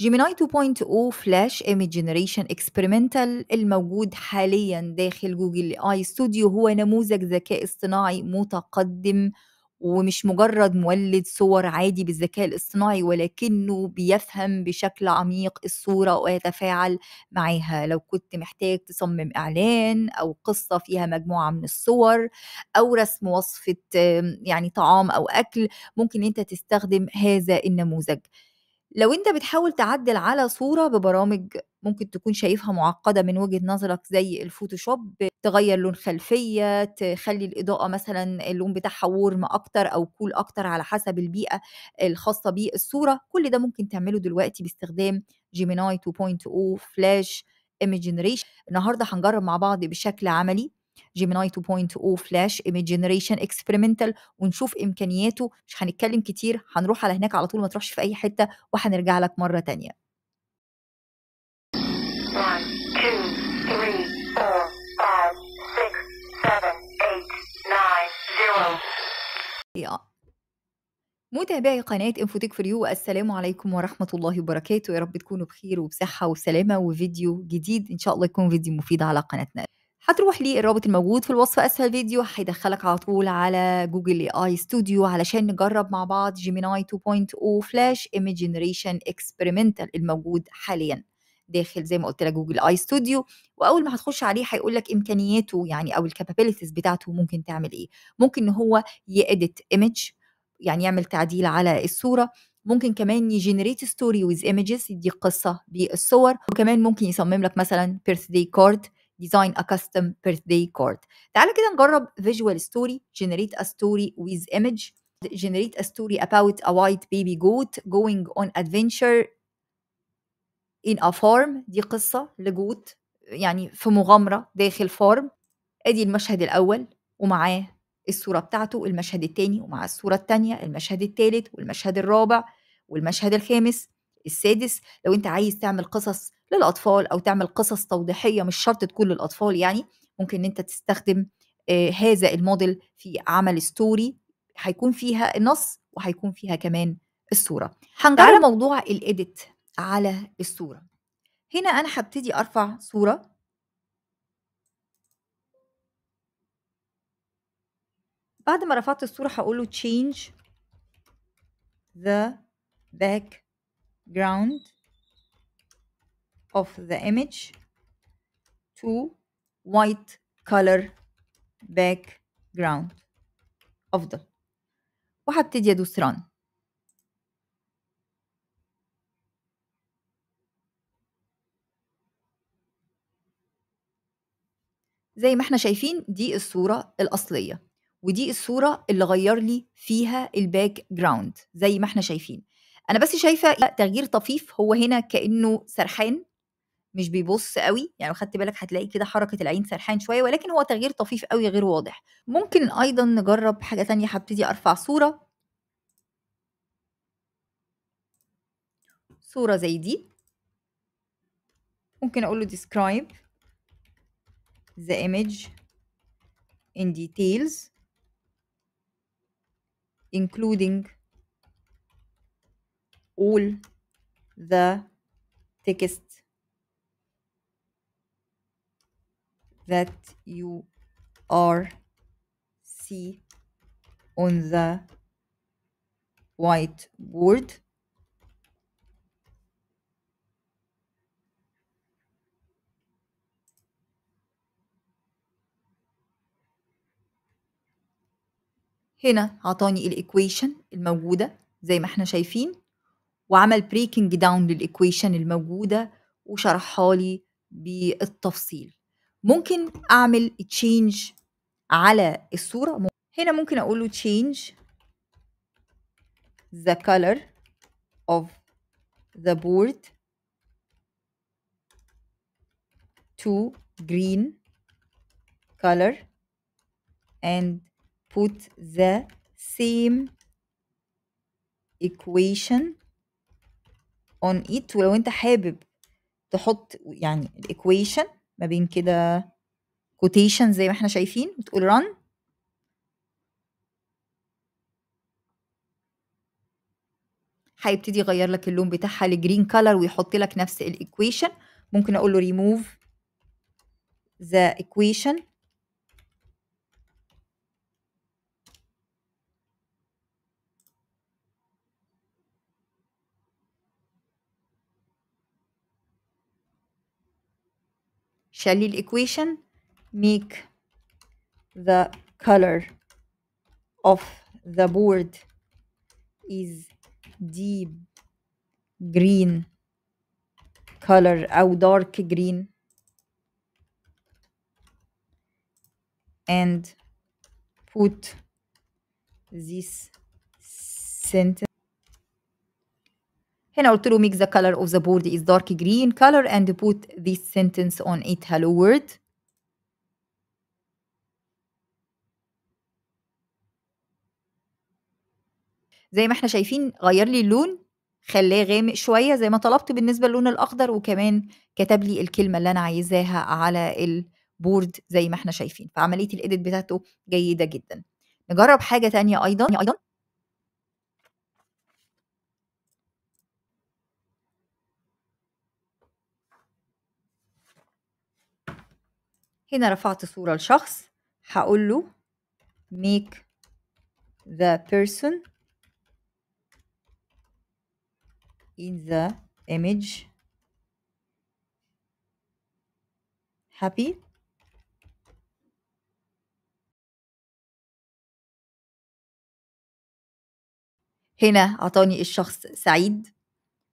جيميناي 2.0 فلاش ايمج جنريشن اكسبيرمنتال الموجود حاليا داخل جوجل اي ستوديو هو نموذج ذكاء اصطناعي متقدم ومش مجرد مولد صور عادي بالذكاء الاصطناعي ولكنه بيفهم بشكل عميق الصورة ويتفاعل معاها لو كنت محتاج تصمم إعلان أو قصة فيها مجموعة من الصور أو رسم وصفة يعني طعام أو أكل ممكن أنت تستخدم هذا النموذج لو أنت بتحاول تعدل على صورة ببرامج ممكن تكون شايفها معقدة من وجهة نظرك زي الفوتوشوب تغير لون خلفية تخلي الإضاءة مثلا اللون بتاعها ورم أكتر أو كول أكتر على حسب البيئة الخاصة بالصورة كل ده ممكن تعمله دلوقتي باستخدام جيميناي 2.0 فلاش ايمج جنريشن النهارده هنجرب مع بعض بشكل عملي جيميناي 2.0 فلاش ايمج جنريشن اكسبيرمنتال ونشوف امكانياته مش هنتكلم كتير هنروح على هناك على طول ما تروحش في اي حته وهنرجع لك مره ثانيه متابعي قناة انفوتك يو السلام عليكم ورحمة الله وبركاته يا رب تكونوا بخير وبصحة وسلامة وفيديو جديد إن شاء الله يكون فيديو مفيد على قناتنا هتروح للرابط الموجود في الوصف اسفل الفيديو هيدخلك على طول على جوجل اي اي ستوديو علشان نجرب مع بعض جيميناي 2.0 فلاش ايمج جنريشن اكسبيرمنتال الموجود حاليا داخل زي ما قلت لك جوجل اي ستوديو واول ما هتخش عليه هيقول لك امكانياته يعني او الكابابيلتيز بتاعته ممكن تعمل ايه ممكن ان هو يأديت ايمج يعني يعمل تعديل على الصوره ممكن كمان يجنريت ستوري ويز ايمجز يديك قصه بالصور وكمان ممكن يصمم لك مثلا بيرث داي كارد design a custom birthday card تعالى كده نجرب visual story generate a story with image generate a story about a white baby goat going on adventure in a farm دي قصة لجوت يعني في مغامرة داخل فارم ادي المشهد الأول ومعاه الصورة بتاعته المشهد التاني ومع الصورة التانية المشهد التالت والمشهد الرابع والمشهد الخامس السادس لو انت عايز تعمل قصص للاطفال او تعمل قصص توضيحيه مش شرط تكون للاطفال يعني ممكن ان انت تستخدم آه، هذا الموديل في عمل ستوري هيكون فيها النص وهيكون فيها كمان الصوره هنجرب على موضوع الايديت على الصوره هنا انا هبتدي ارفع صوره بعد ما رفعت الصوره هقول له change the background of the image to white color background أفضل وهبتدي أدوس run زي ما احنا شايفين دي الصورة الأصلية ودي الصورة اللي غير لي فيها الباك جراوند زي ما احنا شايفين أنا بس شايفة تغيير طفيف هو هنا كأنه سرحان مش بيبص قوي يعني لو خدت بالك هتلاقي كده حركه العين سرحان شويه ولكن هو تغيير طفيف قوي غير واضح ممكن ايضا نجرب حاجه تانية هبتدي ارفع صوره صوره زي دي ممكن اقول له describe the image in details including all the text that you are see on the whiteboard هنا عطاني الايكويشن الموجودة زي ما احنا شايفين وعمل بريكنج داون للايكويشن الموجودة وشرحها لي بالتفصيل ممكن اعمل تشينج على الصوره هنا ممكن اقول له change the color of the board to green color and put the same equation on it ولو انت حابب تحط يعني الايكويشن ما بين كده كوتيشن زي ما احنا شايفين وتقول ران هيبتدي يغير لك اللون بتاعها لجرين كلر ويحط لك نفس الايكويشن ممكن اقول له ريموف ذا ايكويشن Shallel equation make the color of the board is deep green color or dark green and put this sentence هنا قلت له make the color of the board is dark green color and put this sentence on it hello world زي ما احنا شايفين غير لي اللون خلاه غامق شويه زي ما طلبت بالنسبه للون الاخضر وكمان كتب لي الكلمه اللي انا عايزاها على البورد زي ما احنا شايفين فعمليه الايديت بتاعته جيده جدا نجرب حاجه ثانيه ايضا ايضا هنا رفعت صورة لشخص هقول له make the person in the image happy هنا أعطاني الشخص سعيد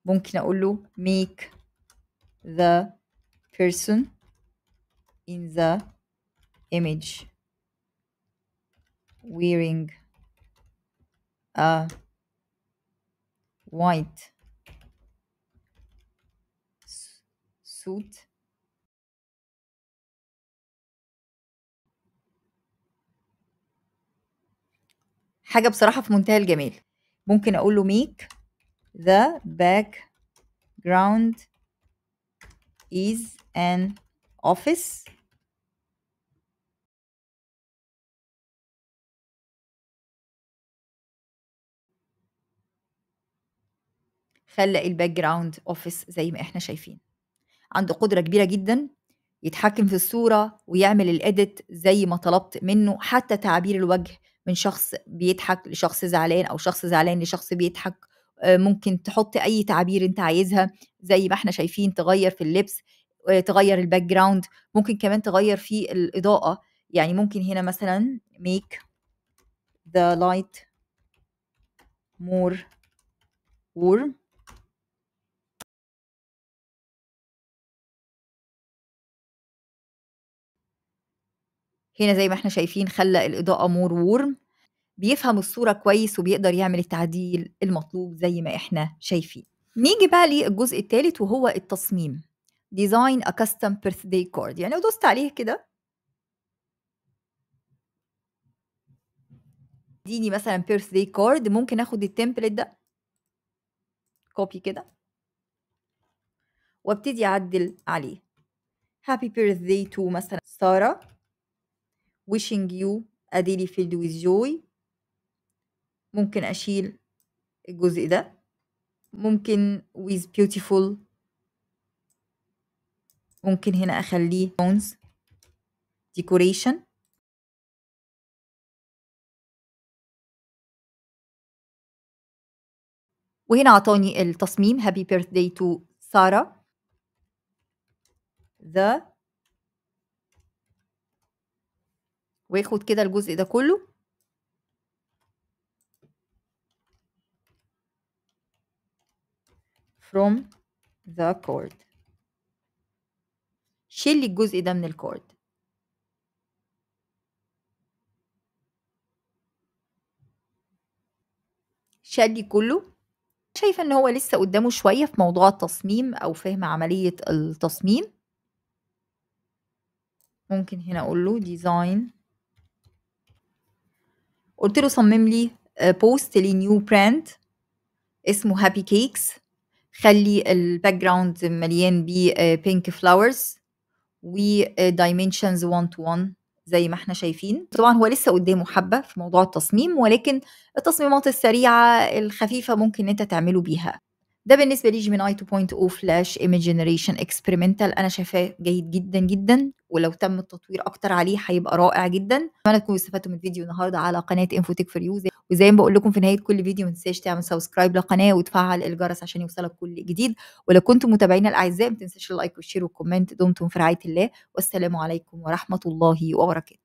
ممكن أقول له make the person in the image wearing a white suit حاجة بصراحة في منتهى الجمال ممكن أقول له make the background is an office خلق الباك جراوند اوفيس زي ما احنا شايفين عنده قدره كبيره جدا يتحكم في الصوره ويعمل الاديت زي ما طلبت منه حتى تعبير الوجه من شخص بيضحك لشخص زعلان او شخص زعلان لشخص بيضحك آه، ممكن تحط اي تعبير انت عايزها زي ما احنا شايفين تغير في اللبس تغير الباك جراوند ممكن كمان تغير في الاضاءه يعني ممكن هنا مثلا make the light more warm هنا زي ما احنا شايفين خلى الإضاءة مور وورم بيفهم الصورة كويس وبيقدر يعمل التعديل المطلوب زي ما احنا شايفين نيجي بقى للجزء الثالث وهو التصميم ديزاين ا كاستم birthday card يعني لو دوست عليه كده اديني مثلا birthday card ممكن اخد التمبلت ده كوبي كده وابتدي اعدل عليه هابي birthday تو مثلا ساره wishing you a daily filled with joy ممكن اشيل الجزء ده ممكن with beautiful ممكن هنا اخليه بونز ديكوريشن وهنا اعطاني التصميم هابي داي تو ساره ذا واخد كده الجزء ده كله from the chord شيلي الجزء ده من الكورد شالي كله شايفة ان هو لسه قدامه شوية في موضوع التصميم او فهم عملية التصميم ممكن هنا اقول له ديزاين قلت له صمم لي بوست لنيو براند اسمه هابي كيكس خلي الباك جراوند مليان بيه بينك آه، فلاورز ودايمنشنز 1 تو 1 زي ما احنا شايفين طبعا هو لسه قدامه حبه في موضوع التصميم ولكن التصميمات السريعه الخفيفه ممكن انت تعمله بيها ده بالنسبه لي جيميناي 2.0 فلاش ايمج جنريشن اكسبيرمنتال انا شايفاه جيد جدا جدا ولو تم التطوير اكتر عليه هيبقى رائع جدا اتمنى تكونوا استفدتوا من الفيديو النهارده على قناه انفوتك فور يو وزي ما بقول لكم في نهايه كل فيديو ما تنساش تعمل سبسكرايب للقناه وتفعل الجرس عشان يوصلك كل جديد ولو كنتم متابعينا الاعزاء ما تنساش اللايك والشير والكومنت دمتم في رعايه الله والسلام عليكم ورحمه الله وبركاته